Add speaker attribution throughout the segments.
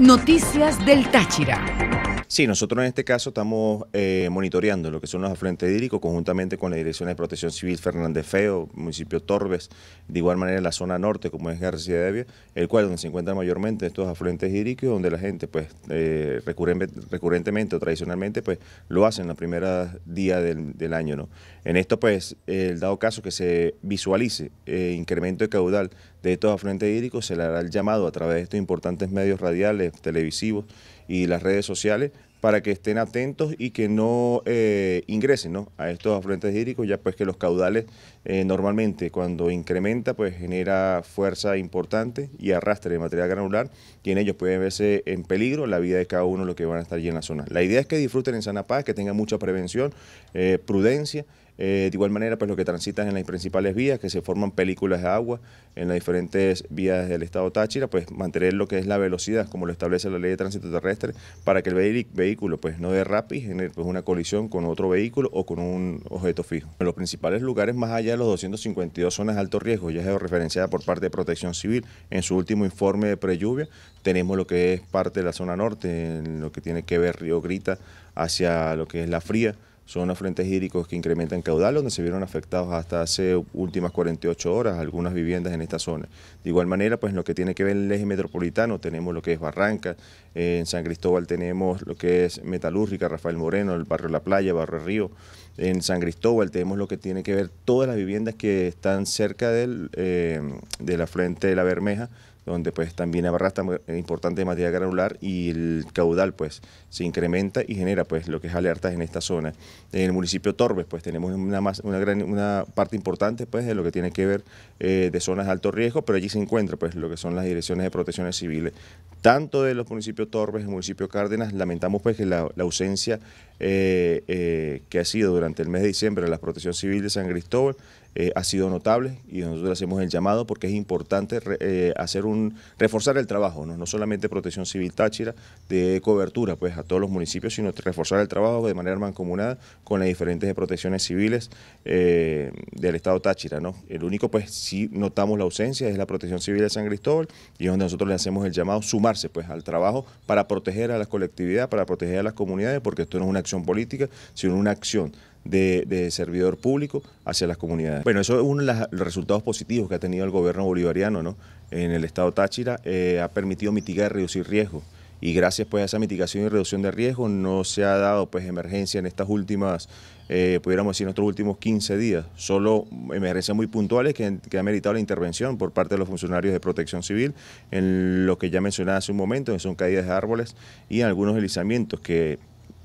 Speaker 1: Noticias del Táchira. Sí, nosotros en este caso estamos eh, monitoreando lo que son los afluentes hídricos conjuntamente con la Dirección de Protección Civil Fernández Feo, municipio Torbes, de igual manera la zona norte como es García de Devia, el cual donde se encuentran mayormente estos afluentes hídricos donde la gente pues eh, recurrentemente o tradicionalmente pues lo hacen los primeros días del, año. ¿no? En esto pues el dado caso que se visualice eh, incremento de caudal de estos afluentes hídricos, se le hará el llamado a través de estos importantes medios radiales, televisivos y las redes sociales para que estén atentos y que no eh, ingresen a estos afluentes hídricos, ya pues que los caudales eh, normalmente cuando incrementa pues genera fuerza importante y arrastre de material granular y en ellos puede verse en peligro la vida de cada uno los que van a estar allí en la zona. La idea es que disfruten en sana paz, que tengan mucha prevención, eh, prudencia eh, de igual manera, pues lo que transitan en las principales vías, que se forman películas de agua en las diferentes vías del estado Táchira, pues mantener lo que es la velocidad, como lo establece la ley de tránsito terrestre, para que el vehículo pues no derrape y genere pues, una colisión con otro vehículo o con un objeto fijo. En los principales lugares, más allá de los 252 zonas de alto riesgo, ya es referenciada por parte de Protección Civil en su último informe de prelluvia, tenemos lo que es parte de la zona norte, en lo que tiene que ver Río Grita hacia lo que es La Fría, son frentes hídricos que incrementan caudal, donde se vieron afectados hasta hace últimas 48 horas algunas viviendas en esta zona. De igual manera, pues lo que tiene que ver el eje metropolitano, tenemos lo que es Barranca, en San Cristóbal tenemos lo que es Metalúrgica, Rafael Moreno, el barrio La Playa, barrio Río. En San Cristóbal tenemos lo que tiene que ver todas las viviendas que están cerca del, eh, de la frente de la Bermeja, donde pues también esta importante materia granular y el caudal pues se incrementa y genera pues lo que es alertas en esta zona. En el municipio Torbes pues tenemos una, más, una, gran, una parte importante pues, de lo que tiene que ver eh, de zonas de alto riesgo, pero allí se encuentra pues lo que son las direcciones de protecciones civiles, tanto de los municipios Torbes, el municipio Cárdenas, lamentamos pues que la, ausencia eh, eh, que ha sido durante el mes de diciembre de la protección civil de San Cristóbal eh, ha sido notable y nosotros hacemos el llamado porque es importante eh, hacer un reforzar el trabajo, ¿no? no solamente Protección Civil Táchira de cobertura pues a todos los municipios, sino reforzar el trabajo de manera mancomunada con las diferentes protecciones civiles eh, del Estado Táchira. ¿no? El único pues si notamos la ausencia es la Protección Civil de San Cristóbal y es donde nosotros le hacemos el llamado sumarse pues al trabajo para proteger a las colectividad, para proteger a las comunidades porque esto no es una acción política, sino una acción de, servidor público hacia las comunidades. Bueno, eso es uno de los resultados positivos que ha tenido el gobierno bolivariano ¿no? en el estado Táchira, eh, ha permitido mitigar y reducir riesgos y gracias pues a esa mitigación y reducción de riesgo no se ha dado pues emergencia en estas últimas, eh, pudiéramos decir, nuestros últimos 15 días, solo emergencias muy puntuales que, ha han meritado la intervención por parte de los funcionarios de protección civil en lo que ya mencionaba hace un momento, que son caídas de árboles y algunos deslizamientos que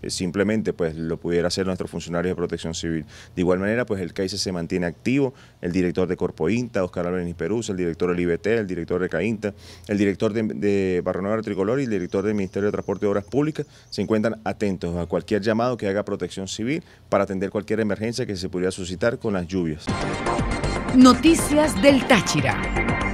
Speaker 1: eh, simplemente pues lo pudiera hacer nuestros funcionarios de protección civil. De igual manera, pues el CAICE se mantiene activo, el director de Corpo INTA, Oscar Álvarez Perú, el director del IBT, el director de CAINTA, el director de, de Tricolor y el director del Ministerio de Transporte y Obras Públicas se encuentran atentos a cualquier llamado que haga protección civil para atender cualquier emergencia que se pudiera suscitar con las lluvias. Noticias del Táchira.